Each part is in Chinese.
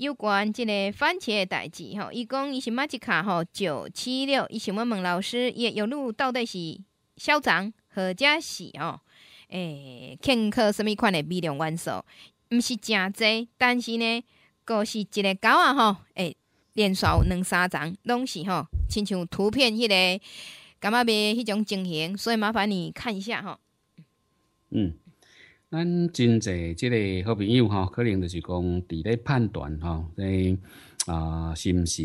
有关即个番茄的代志，吼，伊讲伊是马吉卡，吼，九七六，伊想要问老师，的友路到底是消涨或者是吼，诶，欠缺什物款的微量元素，毋是诚侪，但是呢，都是一个狗仔吼，诶，连续两三张，拢是吼，亲像图片迄个，感觉袂迄种情形，所以麻烦你看一下，吼。嗯。咱真侪即个好朋友吼，可能就是讲伫咧判断吼，即啊是毋是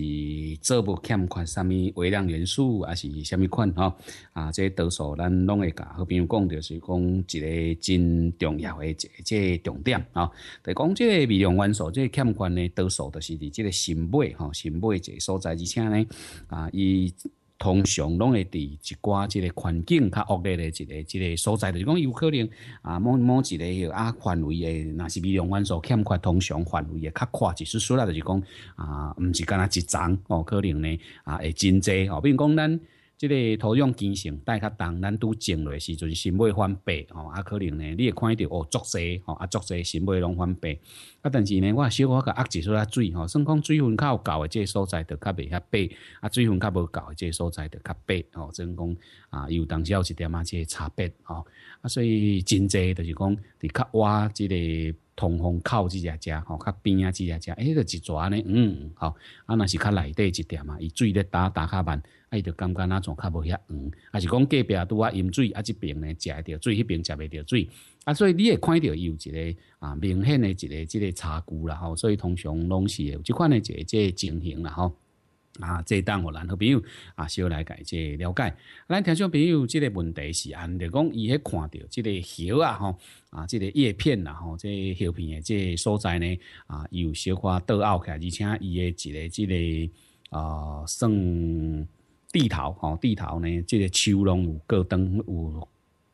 做无欠款，啥物微量元素，还是啥物款吼啊，即多数咱拢会甲好朋友讲，就是讲一个真重要诶一个重点著就讲即个微量元素，即个欠款呢，多数著是伫即个心脉吼，心脉一个所在，而且呢啊，伊。通常拢会伫一寡即个环境较恶劣的即个即个所在，就是讲有可能啊，某某一个啊范围诶，若是微量元素欠缺，通常范围诶较宽，一是说啦，就是讲啊，毋是干那一丛哦，可能呢啊会真侪哦，比如讲咱。即个土壤基性带较重，咱拄种落时阵，新脉翻白吼，啊可能呢，你会看到哦，作势吼，啊作势新脉拢翻白，啊但是呢，我小可个压一说水吼，算讲水分较有够诶，即个所在，就较袂遐白，啊水分较无够诶，即个所在，就较白吼，真讲啊，有当时有一点啊，即个差别吼，啊所以真济就是讲，伫较洼即个。通风口即只只吼，较边啊即只只，哎，这个一安尼，嗯，吼啊若是较内底一点啊，伊水咧打打较慢，啊，伊就感觉那种较无遐黄，啊，是讲隔壁拄啊饮水，啊即边呢，食会着水，迄边食袂着水，啊，所以你会看着伊有一个啊明显的一个即个差距啦，吼，所以通常拢是即款的一个个情形啦，吼。啊，这当我咱好朋友啊，小来解这了解。咱听众朋友，这个问题是按着讲，伊迄看着这个叶啊，吼啊，这个叶片啦，吼，这叶片的这所在呢，啊，有小花倒凹起来，而且伊的一个这个啊，算地头吼，地头呢，这个树拢有高灯有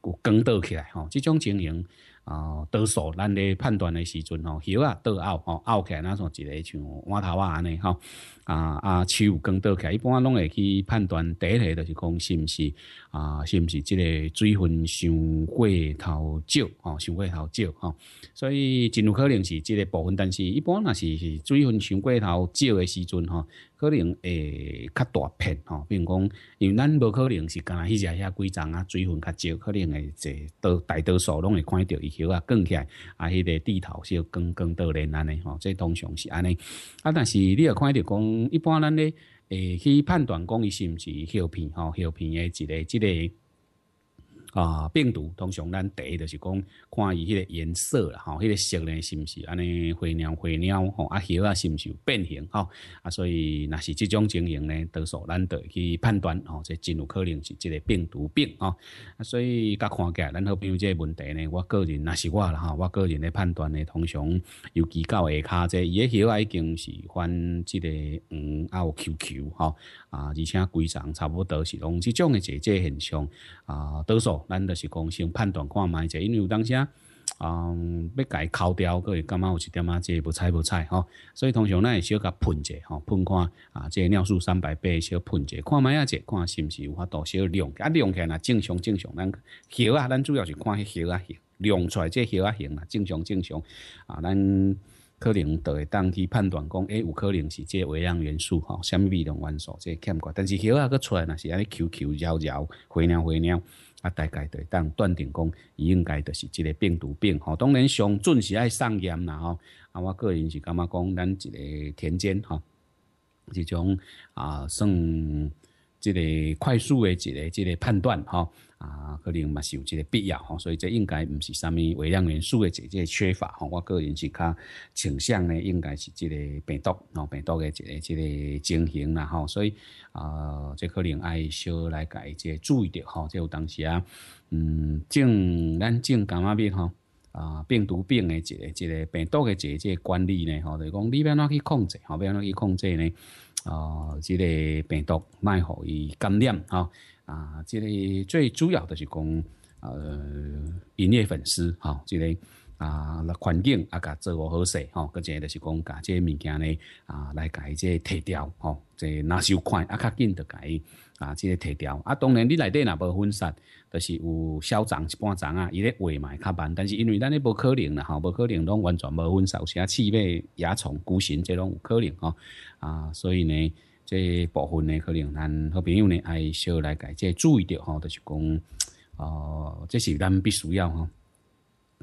有根倒起来吼，这种情形。啊倒数，咱咧判断的时阵吼，叶啊倒拗吼，拗起若像一个像碗头啊安尼吼，啊啊树光倒起，来，一般拢会去判断第一就是讲是毋是啊是毋是即个水分伤过头少，吼，伤过头少吼，所以真有可能是即个部分，但是一般若是是水分伤过头少的时阵吼。可能会较大片吼，比如讲，因为咱无可能是干那，迄只遐几丛啊，水分较少，可能会坐多大多数拢会看到伊条啊，卷起来啊，迄个地头是卷卷倒咧安尼吼，这通常是安尼。啊，但是你也看到讲，一般咱咧诶去判断讲伊是毋是翕片吼，翕片诶，一个一个。啊，病毒通常咱第一就是讲看伊迄个颜色啦，吼，迄个色咧是毋是安尼灰鸟灰鸟吼，啊，鱼啊是毋是有变形吼，啊，所以若是即种情形咧，多数咱得去判断吼，这真有可能是即个病毒病吼，啊，所以甲看起咱好朋友即这问题呢，我个人若是我啦吼我个人咧判断咧，通常尤其到下骹这伊个鱼啊已经是翻即个黄有 Q Q 吼，啊，而且规长差不多是拢是种的这这现象啊，多数。咱就是讲先判断看卖者，因为有当时啊，嗯，要解敲掉会感觉有一点啊，即不采不采吼。所以通常咱会小甲喷者吼，喷看啊，即尿素三百倍小喷者，看卖啊者，看是毋是有法度小量，啊量起来正常正常，咱血啊，咱主要是看迄血啊，量出来即血啊行啊，正常正常啊，咱。可能就会当去判断，讲欸，有可能是这微量元素，吼，啥物微量元素这欠寡。但是许啊个出来若是安尼求求绕绕，灰鸟灰鸟，啊大概就会当断定讲，应该就是一个病毒病。吼，当然上准是爱上验啦吼。啊，我个人是感觉讲咱一个田间哈，一种啊，算这个快速的，一个，这个判断哈。啊，可能嘛是有这个必要吼，所以这应该唔是啥物微量元素的一啲缺乏吼。我个人是较倾向呢，应该是这个病毒，吼、病毒的一个一个情形啦吼。所以啊，这可能要少来一些注意啲吼。即有当时啊，嗯，种咱种感冒病吼，啊，病毒病的一个一个病毒的一个个管理呢吼，就讲你要怎去控制，吼，要怎去控制呢？哦，这类病毒卖好于感染。哦，啊，这类最主要的是讲，呃，营业粉丝。哦，这类。啊，环境啊，甲做个好势吼，个即个就是讲，甲即个物件呢啊，来甲伊即个提掉吼，即拿手快啊，较紧着改啊，即个提掉。啊，当然你内底若无分杀，就是有消涨一半生啊，伊咧嘛会较慢，但是因为咱咧无可能啦吼，不可能拢完全无分手，有啊，气味、牙虫、骨形，即拢有可能吼。啊，所以呢，即部分呢，可能咱好朋友呢，爱是要来甲即注意着吼，就是讲，哦，这是咱必须要哈。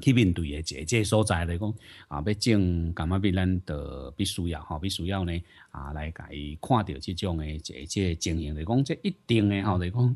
去面对诶，即即所在来讲，啊，要种感冒病咱都必须要吼，必须要呢啊，来甲伊看着即种诶，即即情形来讲，即一定诶吼，来讲，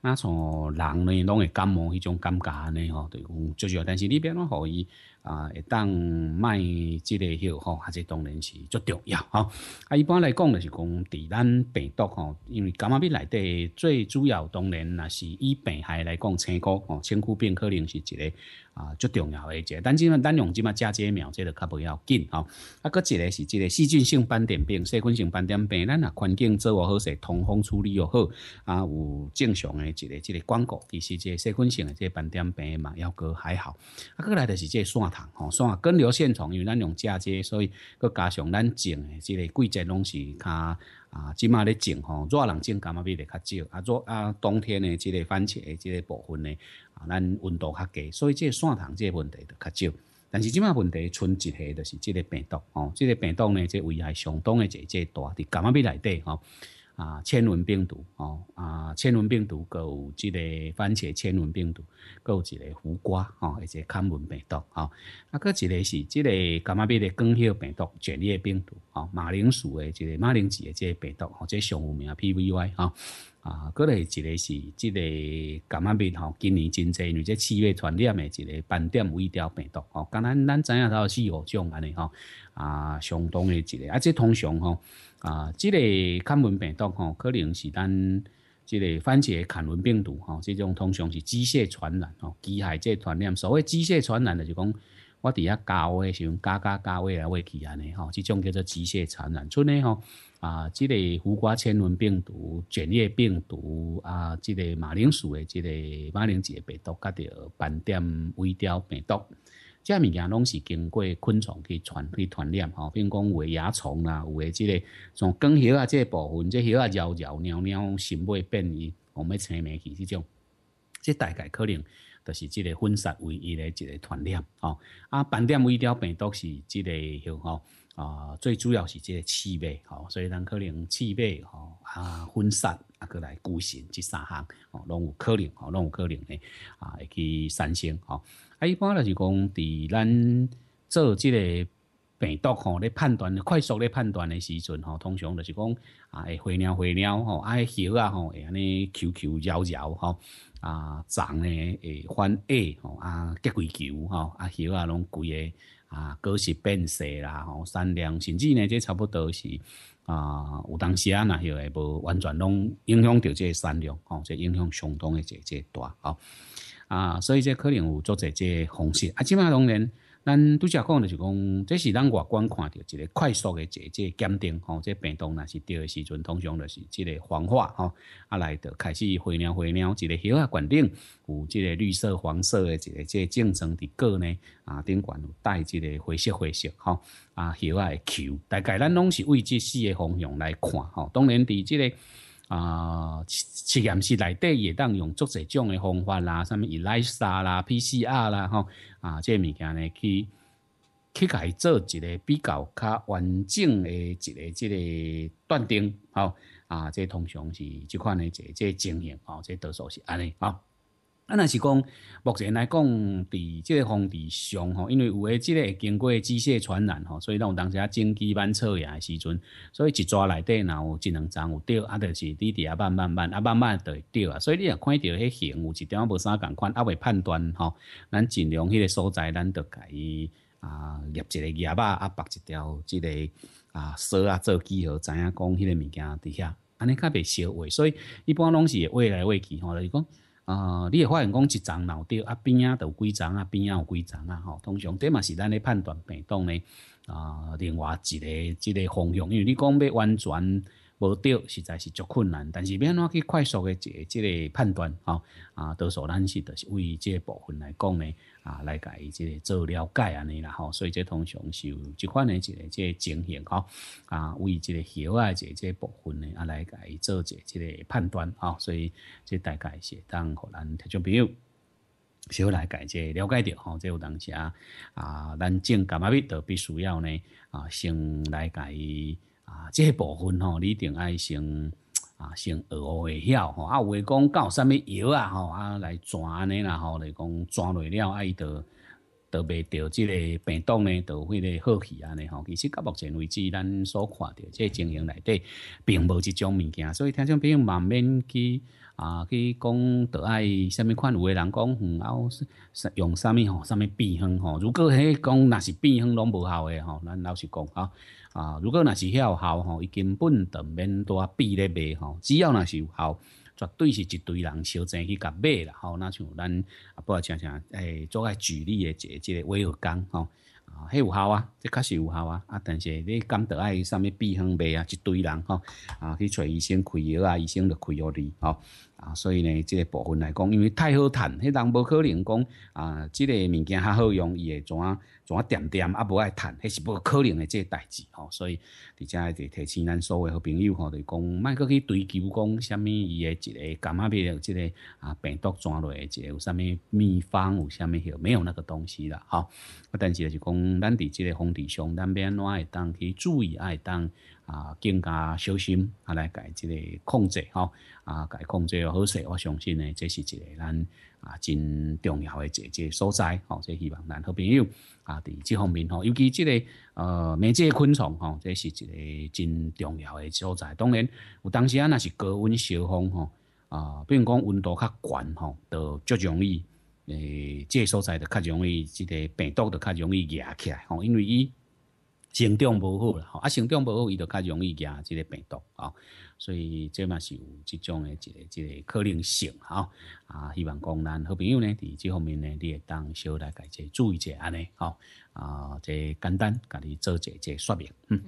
那从人呢，拢会感冒迄种感觉呢吼，对讲，就是要，但是你变怎好伊？啊，当卖即个药吼，啊，是当然是最重要吼。啊，一般来讲就是讲，对咱病毒吼，因为感冒病来底最主要当然那是以病害来讲，青果哦，青枯病可能是一个啊，最重要诶一个。但是咱用即嘛家剂苗，即个较不要紧吼。啊，搁一个是即个细菌性斑点病、细菌性斑点病，咱啊环境做好势，通风处理又好，啊有正常诶一个即个光谷，其实即细菌性诶即斑点病嘛要过还好。啊，搁来就是即线。糖吼蒜啊根瘤线虫，因为咱用嫁接，所以佮加上咱种的即个季节拢是较啊，即马咧种吼，热人种感觉比的较少啊，热啊冬天诶，即个番茄的即个部分呢啊，咱温度较低，所以即个蒜糖即个问题就较少。但是即马问题，存一个就是即个病毒吼，即个病毒呢，即危害相当的即即大，伫感冒病内底吼。啊，千纹病毒哦，啊，千纹病毒，个有即个番茄千纹病毒，个有一个胡瓜哦，一个康文病毒哦，啊，个一个是即个感嘛病的更血病毒，卷叶病毒哦，马铃薯的即个马铃薯的即个病毒哦，即上有名 P V Y 哈，啊，个类一个是即个感嘛病哦，今年真侪，因为即七月传染的一个斑点微条病毒哦，刚咱咱知影到是有种安尼哦，啊，相当的一个，啊，即通常哦。啊，这个卡门病毒吼，可能是咱这个番茄卡门病毒吼，这种通常是机械传染吼，机械这传染。所谓机械传染的就讲我底下搞的时用加加夹位来喂去安尼吼，这种叫做机械传染。除咧吼啊，这个胡瓜千文病毒、卷叶病毒啊，这个马铃薯的这个马铃薯诶，病毒，加着斑点微凋病毒。这物件拢是经过昆虫去传去传染吼，如讲有诶蚜虫啦，有诶即个像根叶啊，即个部分即叶啊、枝枝苗苗，生物变异，我们要消去起即种。即大概可能著是即个分散为一个一个传染吼啊，斑点微雕病毒是即个吼吼啊，最主要是即个气味吼，所以咱可能气味吼啊分散。过来孤行这三项哦，拢有可能哦，拢有可能诶啊，会去产生哦。啊，一般就是讲，伫咱做即个病毒吼，咧判断快速咧判断诶时阵吼，通常就是讲啊，会飞鸟飞鸟吼，啊，猴啊吼，会安尼求求绕绕吼。啊，长诶，会翻二吼，啊，结几球吼，啊，叶啊拢几个。啊，股是变色啦，哦，产量甚至呢，这差不多是啊，有当时啊，那又个无完全拢影响到这产量，哦，这影响相当的这这大，哦，啊，所以这可能有做这这方式，啊，起码当然。咱拄则讲呢，就讲这是咱外观看到一个快速的即个鉴定吼，这病毒若是着诶时阵通常著是即个黄化吼，啊来就开始灰鸟灰鸟，一个血啊管顶有即个绿色黄色的一个即个进程伫个呢啊，顶管有带即个灰色灰色吼，啊血啊球，大概咱拢是为即四个方向来看吼，当然伫即个啊实验室内底也当用足侪种的方法啦，什么 ELISA 啦、PCR 啦吼、啊，这物件呢，去去伊做一个比较较完整的一个这个断定，好啊，这通常是即款的这这情形，好，这多数是安尼吼。啊，若是讲目前来讲，伫即个方地上吼，因为有诶，即个经过机械传染吼，所以咱有当时啊，整机班车诶时阵，所以一抓内底，然后一两长有钓，啊，就是滴滴啊，慢慢慢啊，慢慢会钓啊，所以你若看着迄形，有一点无啥共款，啊，未判断吼，咱尽量迄个所在，咱着甲伊啊，捏一个叶啊，啊，绑一条即个啊绳啊，做记号，知影讲迄个物件伫遐，安尼较袂小话，所以一般拢是画来画去吼，就是讲。啊！你会发现讲一丛闹掉啊，边啊都有几丛啊，边啊有几丛啊，吼。通常这嘛是咱咧判断病动咧啊，另外一个一个方向，因为你讲要完全。无对，实在是足困难，但是要怎去快速的即个判断吼？啊，多数咱是都是为即个部分来讲呢，啊，来伊即个做了解安尼啦吼。所以即通常是有即款的一个即情形吼，啊，为即个小啊即这部分呢啊来伊做一即个判断吼。所以即大概是当互咱特种朋友，小来介即了解着吼。即有当时啊，咱种干嘛物都必须要呢，啊，先来介。啊，即部分吼，你定爱先啊，先学会晓吼，啊有诶讲到啥物药啊吼，啊来抓尼啦吼，来讲抓落了爱得。都未钓即个病毒呢，都会个好起安呢吼。其实到目前为止，咱所看到这经营内底，并无这种物件。所以听众朋友网免去啊去讲，得爱什物款？有的人讲用用什物吼，什物避方吼。如果迄讲若是避方拢无效诶吼，咱老实讲啊啊。如果若是遐有效吼，伊根本毋免多避咧卖吼。只要若是有效。绝对是一堆人烧钱去甲买啦，吼！那像咱啊，不如常常诶，做个举例诶，即即个威尔刚吼，啊，系有效啊，即确实有效啊，啊，但是你刚在爱啥物避风卖啊，一堆人吼，啊，去找医生开药啊，医生就开药你吼。啊，所以呢，即个部分来讲，因为太好赚，迄人无可能讲啊，即个物件较好用，伊会怎啊怎啊掂掂啊，无爱赚，迄是无可能的即个代志吼。所以，伫遮就提醒咱所有好朋友吼，就讲卖过去追究讲，什物伊的一个干嘛病，即个啊病毒传染一个有啥物秘方，有啥物，没有那个东西啦吼。我但是就讲，咱伫即个红地上，咱边哪会当去注意，爱当。啊，更加小心，啊，来改这个控制吼，啊，改控制好势，我相信呢，这是一个咱啊，真重要的一个一个所在吼。这希望咱好朋友啊，伫这方面吼，尤其这个呃，灭这昆虫吼，这是一个真重要诶所在。当然，有当时啊，那是高温烧风吼，啊，比如讲温度较悬吼，都较容易诶，这所在就较容易，这个病毒就较容易起来吼，因为伊。成长不好啦，啊，成长不好，伊就较容易染即个病毒啊，所以这嘛是有即种诶即个即个可能性吼，啊，希望讲咱好朋友呢伫即方面呢，你会当小来家己注意一下尼，吼，啊，即简单家己做一个即说明，嗯。